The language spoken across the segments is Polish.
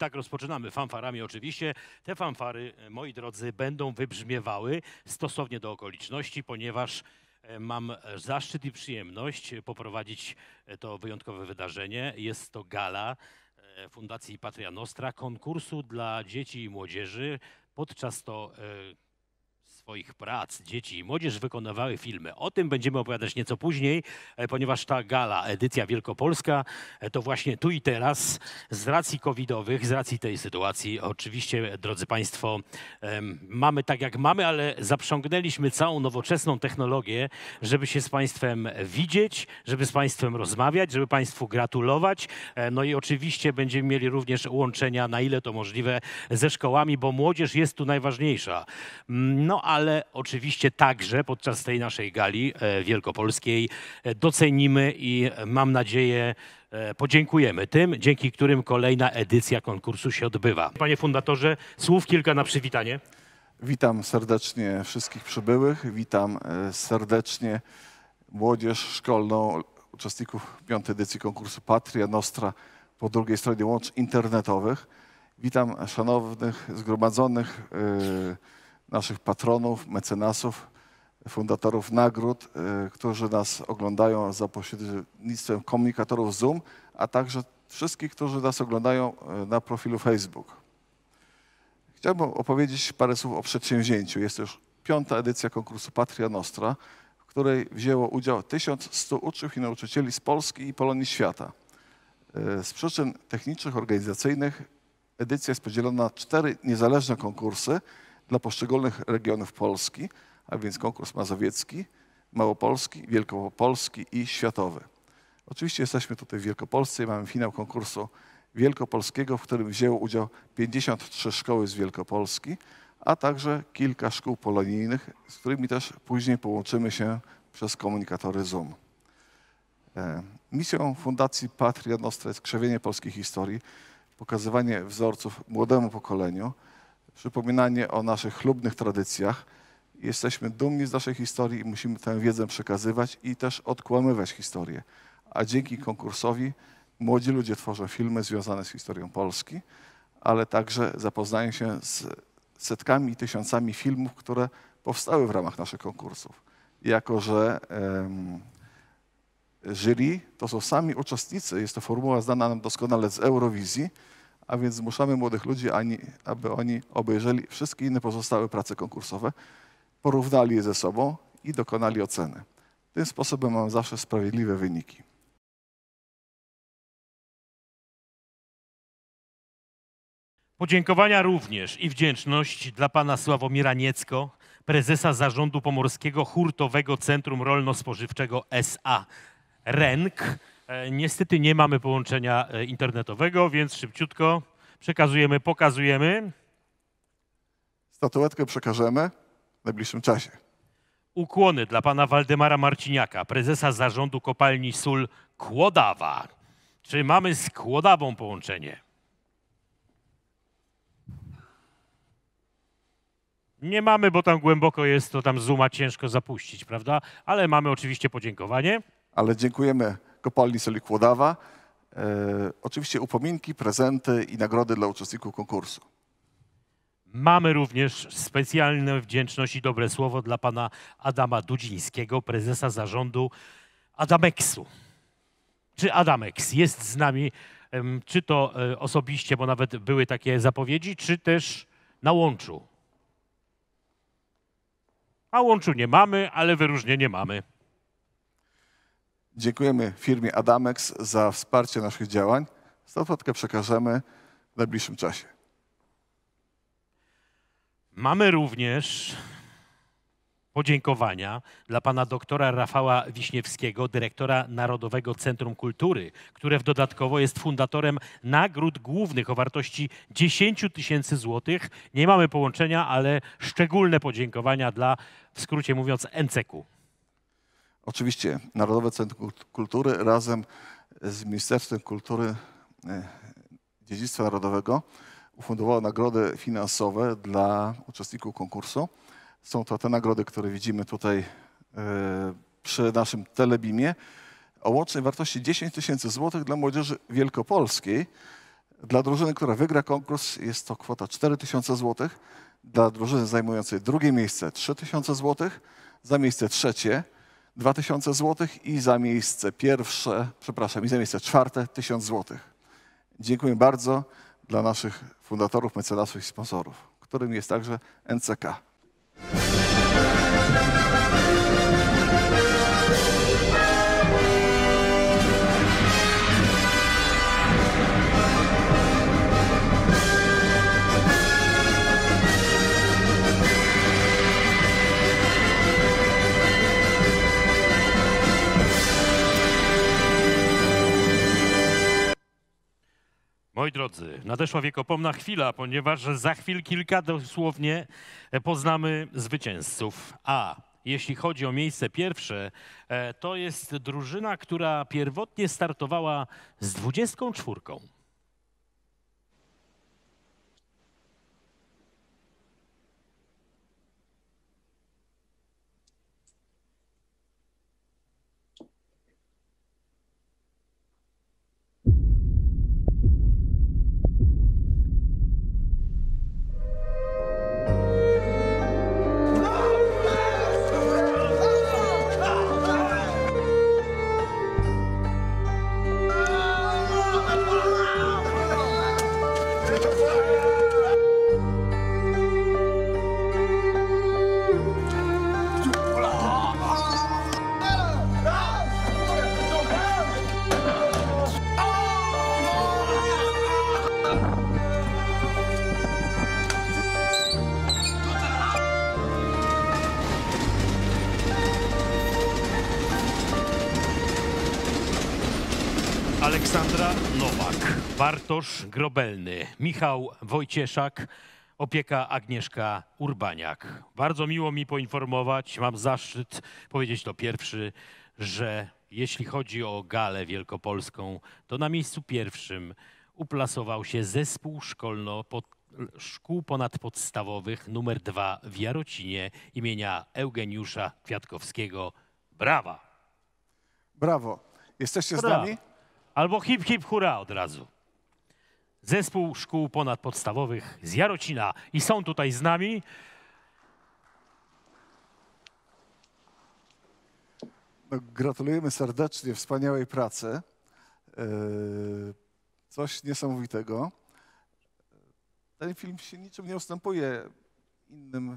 tak rozpoczynamy, fanfarami oczywiście. Te fanfary, e, moi drodzy, będą wybrzmiewały stosownie do okoliczności, ponieważ e, mam e, zaszczyt i przyjemność poprowadzić to wyjątkowe wydarzenie. Jest to gala Fundacji Patria Nostra, konkursu dla dzieci i młodzieży. Podczas to swoich prac dzieci i młodzież wykonywały filmy. O tym będziemy opowiadać nieco później, e, ponieważ ta gala, edycja wielkopolska, e, to właśnie tu i teraz, z racji covidowych, z racji tej sytuacji. Oczywiście, drodzy Państwo, mamy tak jak mamy, ale zaprzągnęliśmy całą nowoczesną technologię, żeby się z Państwem widzieć, żeby z Państwem rozmawiać, żeby Państwu gratulować. E, no i oczywiście będziemy mieli również łączenia, na ile to możliwe, ze szkołami, bo młodzież jest tu najważniejsza. Mm, no ale ale oczywiście także podczas tej naszej gali e, wielkopolskiej e, docenimy i e, mam nadzieję podziękujemy tym, dzięki którym kolejna edycja konkursu się odbywa. Panie fundatorze, słów kilka na przywitanie. Witam serdecznie wszystkich przybyłych, witam serdecznie młodzież szkolną, uczestników piątej edycji konkursu Patria Nostra po drugiej stronie łącz internetowych. Witam szanownych, zgromadzonych yy, naszych patronów, mecenasów, fundatorów nagród, y, którzy nas oglądają za pośrednictwem komunikatorów Zoom, a także wszystkich, którzy nas oglądają y, na profilu Facebook. Chciałbym opowiedzieć parę słów o przedsięwzięciu. Jest to już piąta edycja konkursu Patria Nostra, w której wzięło udział 1100 uczniów i nauczycieli z Polski i Polonii Świata. Y, z przyczyn technicznych, organizacyjnych edycja jest podzielona na cztery niezależne konkursy, dla poszczególnych regionów Polski, a więc konkurs mazowiecki, małopolski, wielkopolski i światowy. Oczywiście jesteśmy tutaj w Wielkopolsce i mamy finał konkursu wielkopolskiego, w którym wzięło udział 53 szkoły z Wielkopolski, a także kilka szkół polonijnych, z którymi też później połączymy się przez komunikatory Zoom. E, misją Fundacji Patria Nostra jest krzewienie polskiej historii, pokazywanie wzorców młodemu pokoleniu, przypominanie o naszych chlubnych tradycjach. Jesteśmy dumni z naszej historii i musimy tę wiedzę przekazywać i też odkłamywać historię. A dzięki konkursowi młodzi ludzie tworzą filmy związane z historią Polski, ale także zapoznają się z setkami i tysiącami filmów, które powstały w ramach naszych konkursów. Jako, że um, jury to są sami uczestnicy, jest to formuła znana nam doskonale z Eurowizji, a więc zmuszamy młodych ludzi, aby oni obejrzeli wszystkie inne pozostałe prace konkursowe, porównali je ze sobą i dokonali oceny. Tym sposobem mam zawsze sprawiedliwe wyniki. Podziękowania również i wdzięczność dla pana Sławomira Niecko, prezesa Zarządu Pomorskiego Hurtowego Centrum Rolno-Spożywczego SA RENK, E, niestety nie mamy połączenia e, internetowego, więc szybciutko przekazujemy, pokazujemy. Statuetkę przekażemy w najbliższym czasie. Ukłony dla pana Waldemara Marciniaka, prezesa zarządu kopalni sól Kłodawa. Czy mamy z Kłodawą połączenie? Nie mamy, bo tam głęboko jest, to tam Zooma ciężko zapuścić, prawda? Ale mamy oczywiście podziękowanie. Ale dziękujemy kopalni Solikłodawa. E, oczywiście upominki, prezenty i nagrody dla uczestników konkursu. Mamy również specjalną wdzięczność i dobre słowo dla pana Adama Dudzińskiego, prezesa zarządu Adameksu. Czy Adameks jest z nami, czy to e, osobiście, bo nawet były takie zapowiedzi, czy też na łączu? A łączu nie mamy, ale wyróżnienie mamy. Dziękujemy firmie Adamex za wsparcie naszych działań. Stopatkę przekażemy w najbliższym czasie. Mamy również podziękowania dla pana doktora Rafała Wiśniewskiego, dyrektora Narodowego Centrum Kultury, które w dodatkowo jest fundatorem nagród głównych o wartości 10 tysięcy złotych. Nie mamy połączenia, ale szczególne podziękowania dla, w skrócie mówiąc, NCK-u. Oczywiście Narodowe Centrum Kultury razem z Ministerstwem Kultury e, Dziedzictwa Narodowego ufundowało nagrody finansowe dla uczestników konkursu. Są to te nagrody, które widzimy tutaj e, przy naszym telebimie o łącznej wartości 10 tysięcy złotych dla młodzieży wielkopolskiej. Dla drużyny, która wygra konkurs jest to kwota 4 tysiące złotych, dla drużyny zajmującej drugie miejsce 3 tysiące złotych, za miejsce trzecie 2000 zł i za miejsce pierwsze, przepraszam, i za miejsce czwarte 1000 zł. Dziękuję bardzo dla naszych fundatorów, mecenasów i sponsorów, którym jest także NCK. Moi drodzy, nadeszła wiekopomna chwila, ponieważ za chwil kilka dosłownie poznamy zwycięzców. A jeśli chodzi o miejsce pierwsze, e, to jest drużyna, która pierwotnie startowała z 24. Aleksandra Nowak, Bartosz Grobelny, Michał Wojcieszak, opieka Agnieszka Urbaniak. Bardzo miło mi poinformować, mam zaszczyt powiedzieć to pierwszy, że jeśli chodzi o galę wielkopolską, to na miejscu pierwszym uplasował się zespół szkolno pod, szkół ponadpodstawowych numer 2 w Jarocinie imienia Eugeniusza Kwiatkowskiego. Brawa! Brawo! Jesteście z nami? albo hip hip hura od razu. Zespół szkół ponadpodstawowych z Jarocina i są tutaj z nami. No, gratulujemy serdecznie wspaniałej pracy. E, coś niesamowitego. Ten film się niczym nie ustępuje innym e,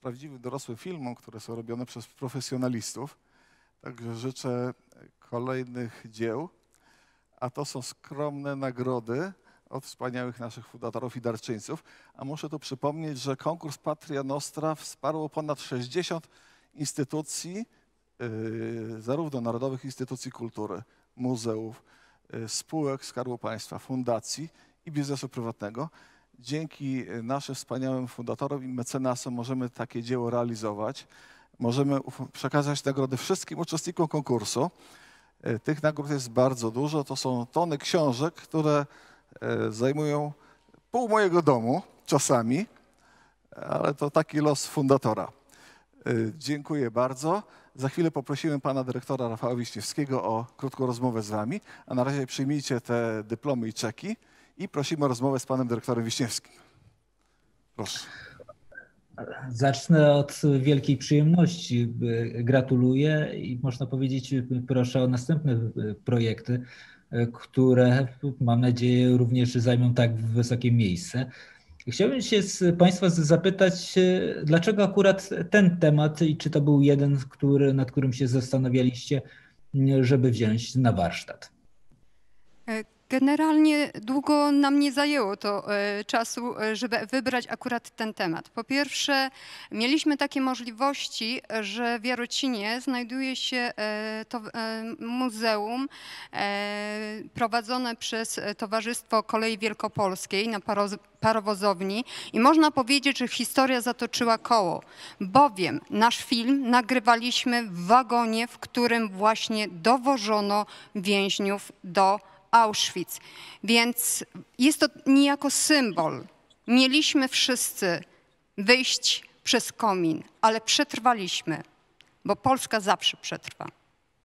prawdziwym dorosłym filmom, które są robione przez profesjonalistów. Także życzę kolejnych dzieł a to są skromne nagrody od wspaniałych naszych fundatorów i darczyńców. A muszę tu przypomnieć, że konkurs Patria Nostra wsparło ponad 60 instytucji, yy, zarówno narodowych instytucji kultury, muzeów, yy, spółek Skarbu Państwa, fundacji i biznesu prywatnego. Dzięki naszym wspaniałym fundatorom i mecenasom możemy takie dzieło realizować. Możemy przekazać nagrody wszystkim uczestnikom konkursu. E, tych nagród jest bardzo dużo. To są tony książek, które e, zajmują pół mojego domu czasami, ale to taki los fundatora. E, dziękuję bardzo. Za chwilę poprosimy pana dyrektora Rafała Wiśniewskiego o krótką rozmowę z wami, a na razie przyjmijcie te dyplomy i czeki i prosimy o rozmowę z panem dyrektorem Wiśniewskim. Proszę. Zacznę od wielkiej przyjemności. Gratuluję i można powiedzieć, proszę o następne e, projekty, e, które mam nadzieję również zajmą tak wysokie miejsce. Chciałbym się z Państwa zapytać, e, dlaczego akurat ten temat i czy to był jeden, który, nad którym się zastanawialiście, żeby wziąć na warsztat? Generalnie długo nam nie zajęło to e, czasu, e, żeby wybrać akurat ten temat. Po pierwsze, mieliśmy takie możliwości, że w Jarocinie znajduje się e, to muzeum prowadzone przez Towarzystwo Kolei Wielkopolskiej na parowozowni i można powiedzieć, że historia zatoczyła koło, bowiem nasz film nagrywaliśmy w wagonie, w którym właśnie dowożono więźniów do Auschwitz. Więc jest to niejako symbol. Mieliśmy wszyscy wyjść przez komin, ale przetrwaliśmy, bo Polska zawsze przetrwa.